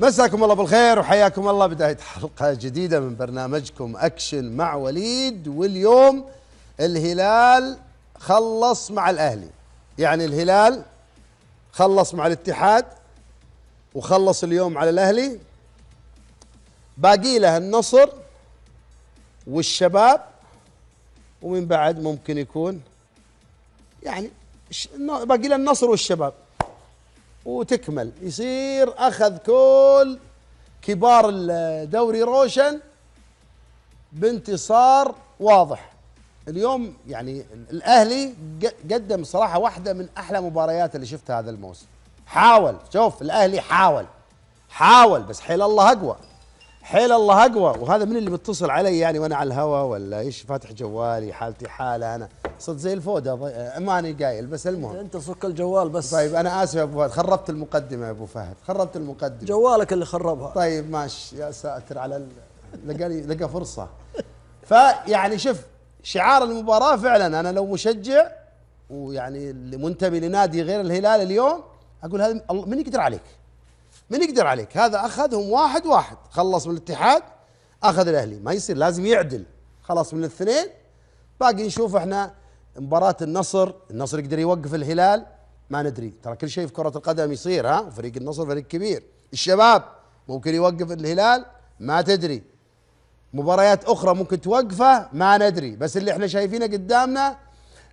مساكم الله بالخير وحياكم الله بداية حلقة جديدة من برنامجكم أكشن مع وليد واليوم الهلال خلص مع الأهلي يعني الهلال خلص مع الاتحاد وخلص اليوم على الأهلي باقي له النصر والشباب ومن بعد ممكن يكون يعني باقي له النصر والشباب وتكمل يصير اخذ كل كبار الدوري روشن بانتصار واضح اليوم يعني الاهلي قدم صراحه واحده من احلى مباريات اللي شفتها هذا الموسم حاول شوف الاهلي حاول حاول بس حيل الله اقوى حيل الله اقوى وهذا من اللي متصل علي يعني وانا على الهوا ولا ايش فاتح جوالي حالتي حاله انا صرت زي الفوده ماني قايل بس المهم انت صك الجوال بس طيب انا اسف يا ابو فهد خربت المقدمه يا ابو فهد خربت المقدمه جوالك اللي خربها طيب ماشي يا ساتر على ال... لقى لقى فرصه فيعني شوف شعار المباراه فعلا انا لو مشجع ويعني منتمي لنادي غير الهلال اليوم اقول هذا من يقدر عليك من يقدر عليك هذا اخذهم واحد واحد خلص من الاتحاد اخذ الاهلي ما يصير لازم يعدل خلاص من الاثنين باقي نشوف احنا مباراة النصر النصر يقدر يوقف الهلال ما ندري ترى كل شيء في كرة القدم يصير ها فريق النصر فريق كبير الشباب ممكن يوقف الهلال ما تدري مباريات اخرى ممكن توقفه ما ندري بس اللي احنا شايفينه قدامنا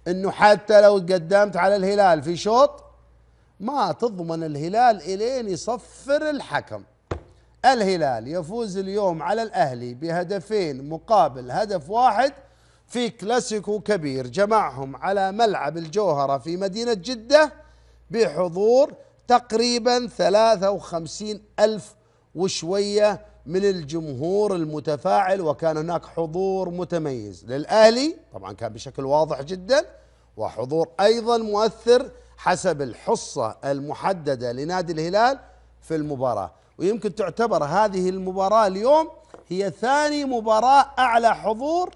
انه حتى لو قدمت على الهلال في شوط ما تضمن الهلال الين يصفر الحكم الهلال يفوز اليوم على الاهلي بهدفين مقابل هدف واحد في كلاسيكو كبير جمعهم على ملعب الجوهره في مدينه جده بحضور تقريبا 53 ألف وشوية من الجمهور المتفاعل وكان هناك حضور متميز للأهلي طبعا كان بشكل واضح جدا وحضور أيضا مؤثر حسب الحصة المحددة لنادي الهلال في المباراة ويمكن تعتبر هذه المباراة اليوم هي ثاني مباراة أعلى حضور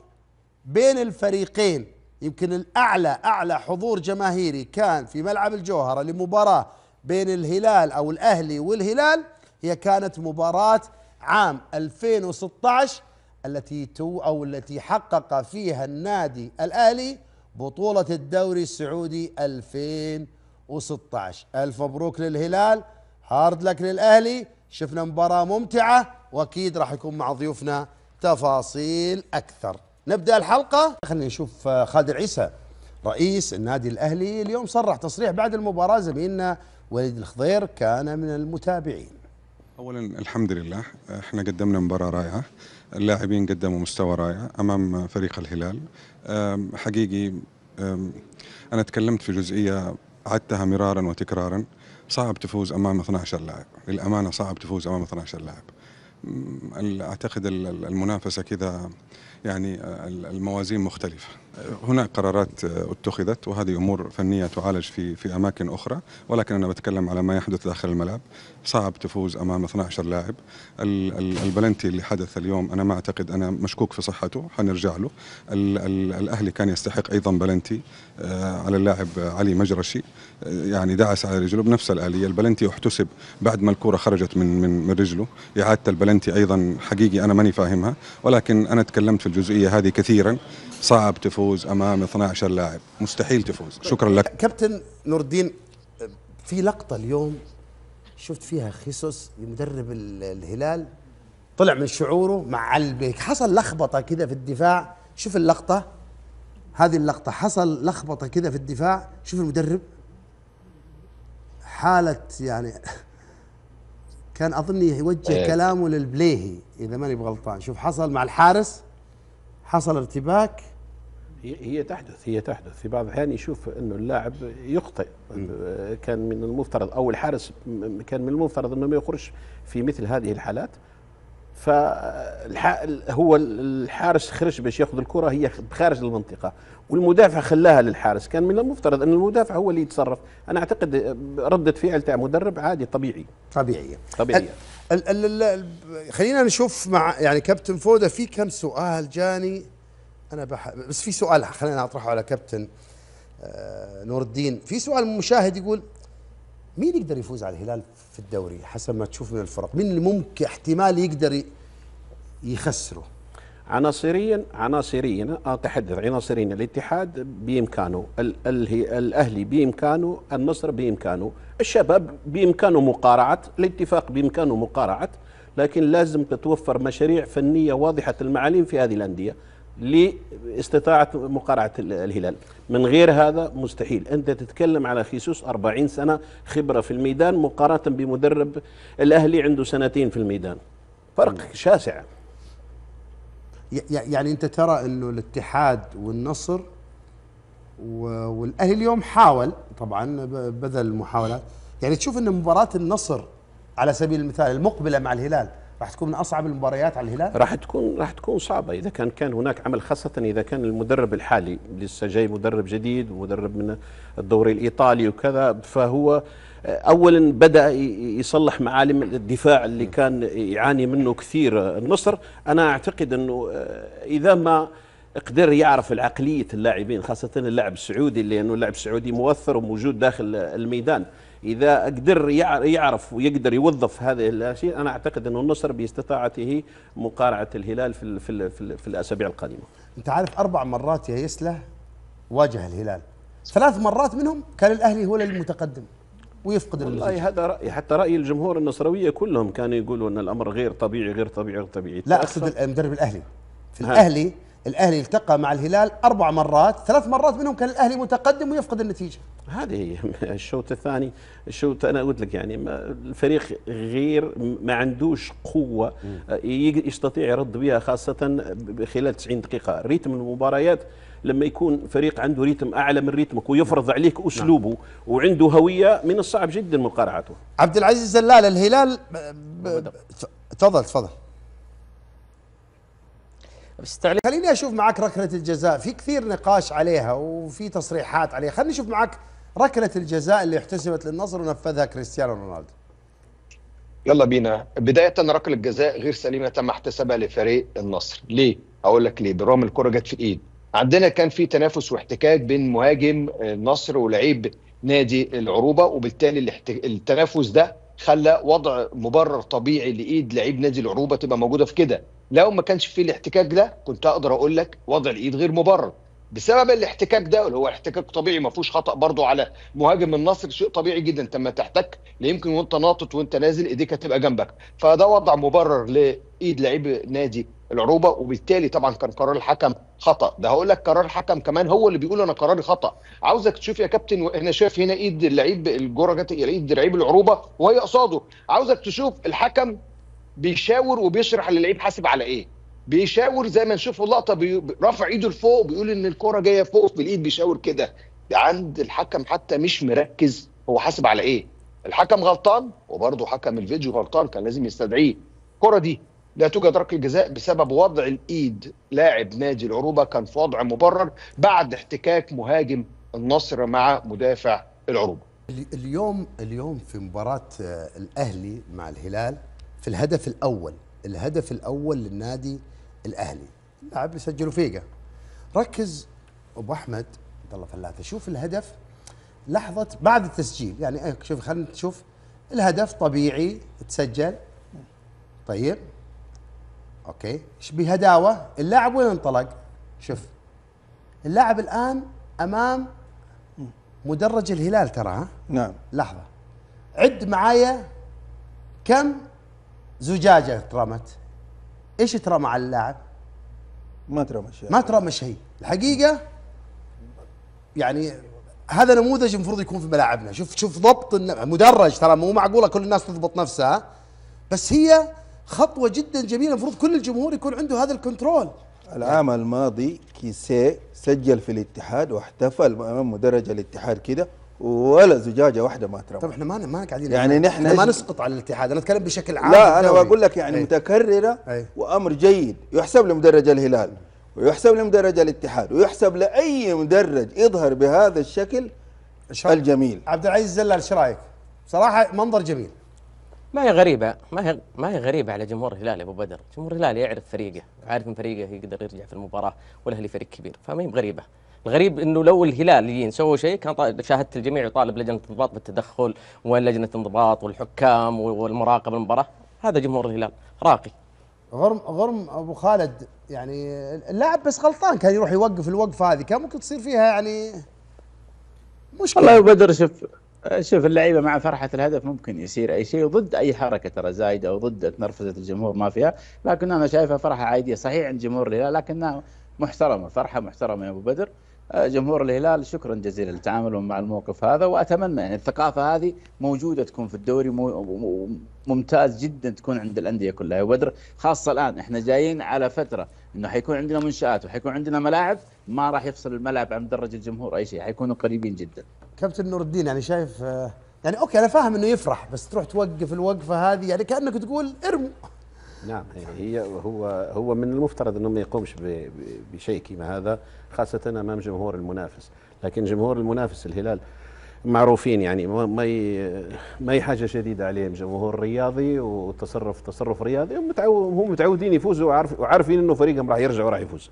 بين الفريقين يمكن الأعلى أعلى حضور جماهيري كان في ملعب الجوهرة لمباراة بين الهلال أو الأهلي والهلال هي كانت مباراة عام 2016 التي تو أو التي حقق فيها النادي الأهلي بطولة الدوري السعودي 2016 ألف مبروك للهلال هارد لك للأهلي شفنا مباراة ممتعة وأكيد راح يكون مع ضيوفنا تفاصيل أكثر نبدأ الحلقة خلينا نشوف آه، خالد العيسى رئيس النادي الأهلي اليوم صرح تصريح بعد المباراة زميلنا وليد الخضير كان من المتابعين أولا الحمد لله آه، احنا قدمنا مباراة رائعة اللاعبين قدموا مستوى رائع امام فريق الهلال حقيقي انا تكلمت في جزئيه عدتها مرارا وتكرارا صعب تفوز امام 12 لاعب للامانه صعب تفوز امام 12 لاعب اعتقد المنافسه كذا يعني الموازين مختلفه هناك قرارات اتخذت وهذه امور فنيه تعالج في في اماكن اخرى ولكن انا بتكلم على ما يحدث داخل الملعب صعب تفوز امام 12 لاعب البلنتي اللي حدث اليوم انا ما اعتقد انا مشكوك في صحته حنرجع له الـ الـ الاهلي كان يستحق ايضا بلنتي آه، على اللاعب علي مجرشي آه، يعني دعس على رجله بنفس الاليه البلنتي احتسب بعد ما الكره خرجت من من من رجله اعاده البلنتي ايضا حقيقي انا ماني فاهمها ولكن انا تكلمت في الجزئيه هذه كثيرا صعب تفوز تفوز امام 12 لاعب مستحيل تفوز شكرا لك كابتن نور الدين في لقطه اليوم شفت فيها خيسوس مدرب الهلال طلع من شعوره مع البيك حصل لخبطه كذا في الدفاع شوف اللقطه هذه اللقطه حصل لخبطه كذا في الدفاع شوف المدرب حاله يعني كان اظني يوجه أيه. كلامه للبليهي اذا ماني بغلطان شوف حصل مع الحارس حصل ارتباك هي تحدث هي تحدث في بعض الاحيان يشوف انه اللاعب يخطئ كان من المفترض او الحارس كان من المفترض انه ما يخرج في مثل هذه الحالات فهو الحارس خرج باش ياخذ الكره هي خارج المنطقه والمدافع خلاها للحارس كان من المفترض ان المدافع هو اللي يتصرف انا اعتقد رده فعل تاع مدرب عادي طبيعي طبيعيه طبيعيه خلينا نشوف مع يعني كابتن فوده في كم سؤال جاني انا بح... بس في سؤال خلينا اطرحه على كابتن آه، نور الدين في سؤال مشاهد يقول مين يقدر يفوز على الهلال في الدوري حسب ما تشوف من الفرق مين اللي ممكن احتمال يقدر يخسره عناصريا عناصريا اتحدث عناصريا الاتحاد بامكانه ال ال الاهلي بامكانه النصر بامكانه الشباب بامكانه مقارعه الاتفاق بامكانه مقارعه لكن لازم تتوفر مشاريع فنيه واضحه المعالم في هذه الانديه لاستطاعة مقارعة الهلال من غير هذا مستحيل أنت تتكلم على خيسوس 40 سنة خبرة في الميدان مقارنة بمدرب الأهلي عنده سنتين في الميدان فرق شاسع يعني أنت ترى أنه الاتحاد والنصر والأهلي اليوم حاول طبعا بذل المحاولات يعني تشوف أن مباراة النصر على سبيل المثال المقبلة مع الهلال راح تكون من اصعب المباريات على الهلال راح تكون راح تكون صعبه اذا كان كان هناك عمل خاصه اذا كان المدرب الحالي لسه جاي مدرب جديد ومدرب من الدوري الايطالي وكذا فهو اولا بدا يصلح معالم الدفاع اللي كان يعاني منه كثير النصر انا اعتقد انه آه، اذا ما قدر يعرف العقلية اللاعبين خاصة اللاعب السعودي لأنه اللاعب السعودي مؤثر وموجود داخل الميدان اذا قدر يعرف ويقدر يوظف هذه الاشياء انا اعتقد انه النصر باستطاعته مقارعه الهلال في في في, في الاسابيع القادمه. انت عارف اربع مرات يا يسله واجه الهلال ثلاث مرات منهم كان الاهلي هو المتقدم ويفقد والله هذا راي حتى راي الجمهور النصراويه كلهم كانوا يقولوا ان الامر غير طبيعي غير طبيعي غير طبيعي لا اقصد المدرب الاهلي في ها. الاهلي الاهلي التقى مع الهلال اربع مرات ثلاث مرات منهم كان الاهلي متقدم ويفقد النتيجه هذه هي الشوط الثاني الشوط انا قلت لك يعني الفريق غير ما عندوش قوه آه، يستطيع يرد بها خاصه خلال 90 دقيقه ريتم المباريات لما يكون فريق عنده ريتم اعلى من ريتمك ويفرض نعم. عليك اسلوبه نعم. وعنده هويه من الصعب جدا مقارعته عبد العزيز زلال الهلال تفضل تفضل بس تعليق خليني اشوف معك ركله الجزاء في كثير نقاش عليها وفي تصريحات عليها خليني اشوف معك ركله الجزاء اللي احتسبت للنصر ونفذها كريستيانو رونالدو يلا بينا بدايه ركله جزاء غير سليمه تم احتسابها لفريق النصر ليه اقول لك ليه بالرغم الكره جت في الايد عندنا كان في تنافس واحتكاك بين مهاجم النصر ولعيب نادي العروبه وبالتالي التنافس ده خلى وضع مبرر طبيعي لايد لعيب نادي العروبه تبقى موجوده في كده لو ما كانش فيه الاحتكاك ده كنت اقدر اقول لك وضع الايد غير مبرر بسبب الاحتكاك ده اللي هو احتكاك طبيعي ما فيهوش خطا برضو على مهاجم النصر شيء طبيعي جدا انت لما تحتك يمكن وانت ناطط وانت نازل ايديك هتبقى جنبك فده وضع مبرر لايد لعيب نادي العروبه وبالتالي طبعا كان قرار الحكم خطا ده هقول لك قرار الحكم كمان هو اللي بيقول انا قراري خطا عاوزك تشوف يا كابتن انا شايف هنا ايد اللعيب الجره جت ايد لعيب العروبه وهي قصاده عاوزك تشوف الحكم بيشاور وبيشرح للعيب حاسب على ايه بيشاور زي ما نشوفه لقطه بي... رافع ايده لفوق بيقول ان الكره جايه فوق بالايد بيشاور كده عند الحكم حتى مش مركز هو حاسب على ايه الحكم غلطان وبرضه حكم الفيديو غلطان كان لازم يستدعيه الكره دي لا توجد ركله جزاء بسبب وضع الايد لاعب نادي العروبه كان في وضع مبرر بعد احتكاك مهاجم النصر مع مدافع العروبه اليوم اليوم في مباراه آه، الاهلي مع الهلال في الهدف الاول الهدف الاول للنادي الاهلي اللاعب اللي فيقه ركز ابو احمد عبد الله فلاته شوف الهدف لحظه بعد التسجيل يعني إيه، شوف خلينا نشوف الهدف طبيعي تسجل طيب اوكي ايش بهداوه اللاعب وين انطلق شوف اللاعب الان امام مدرج الهلال ترى ها نعم لحظه عد معايا كم زجاجه ترمت ايش ترمى على اللاعب؟ ما ترمى شيء ما ترمى شيء الحقيقه يعني هذا نموذج المفروض يكون في ملاعبنا شوف شوف ضبط مدرج ترى مو معقوله كل الناس تضبط نفسها بس هي خطوه جدا جميله المفروض كل الجمهور يكون عنده هذا الكنترول العام الماضي كيسيه سجل في الاتحاد واحتفل امام مدرج الاتحاد كده ولا زجاجه واحده ما ترمى طب احنا ما ما قاعدين يعني نحن ما نسقط على الاتحاد انا اتكلم بشكل عام لا انا بقول لك يعني أي. متكرره أي. وامر جيد يحسب لمدرج الهلال ويحسب لمدرج الاتحاد ويحسب لاي مدرج يظهر بهذا الشكل الجميل عبد العزيز زلال ايش رايك؟ صراحه منظر جميل ما هي غريبة ما هي ما هي غريبة على جمهور الهلال يا أبو بدر، جمهور الهلال يعرف فريقه، عارف إن فريقه يقدر يرجع في المباراة والأهلي فريق كبير، فما هي بغريبة. الغريب انه لو الهلاليين سووا شيء كان شاهدت الجميع يطالب لجنه الانضباط بالتدخل وين لجنه الانضباط والحكام والمراقبه المباراه هذا جمهور الهلال راقي غرم غرم ابو خالد يعني اللاعب بس غلطان كان يروح يوقف الوقفه هذه كان ممكن تصير فيها يعني مشكله والله بدر شوف شوف اللعيبه مع فرحه الهدف ممكن يصير اي شيء وضد اي حركه ترى زايده وضد تنرفزه الجمهور ما فيها لكن انا شايفها فرحه عاديه صحيح عند جمهور الهلال لكنها محترمه فرحه محترمه يا ابو بدر آه، جمهور الهلال شكرا جزيلا لتعاملهم مع الموقف هذا واتمنى يعني الثقافه هذه موجوده تكون في الدوري ممتاز جدا تكون عند الانديه كلها يا بدر خاصه الان احنا جايين على فتره انه حيكون عندنا منشات وحيكون عندنا ملاعب ما راح يفصل الملعب عن مدرج الجمهور اي شيء حيكونوا قريبين جدا كابتن نور الدين يعني شايف آه، يعني اوكي انا فاهم انه يفرح بس تروح توقف الوقفه هذه يعني كانك تقول ارموا نعم هي هو هو من المفترض انه ما يقومش بشيء كما هذا خاصه امام جمهور المنافس لكن جمهور المنافس الهلال معروفين يعني ما ي... ما هي حاجه شديده عليهم جمهور رياضي وتصرف تصرف رياضي هم متعو... هم متعودين يفوزوا وعارف... وعارفين انه فريقهم راح يرجع وراح يفوز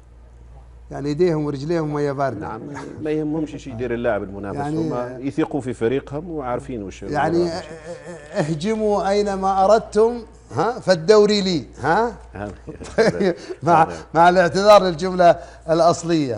يعني ايديهم ورجليهم ميه بارده نعم ما يهمهمش ايش يدير اللاعب المنافس يعني هم يثقوا في فريقهم وعارفين وش يعني اهجموا اينما اردتم ها فالدوري لي ها مع مع الاعتذار للجمله الاصليه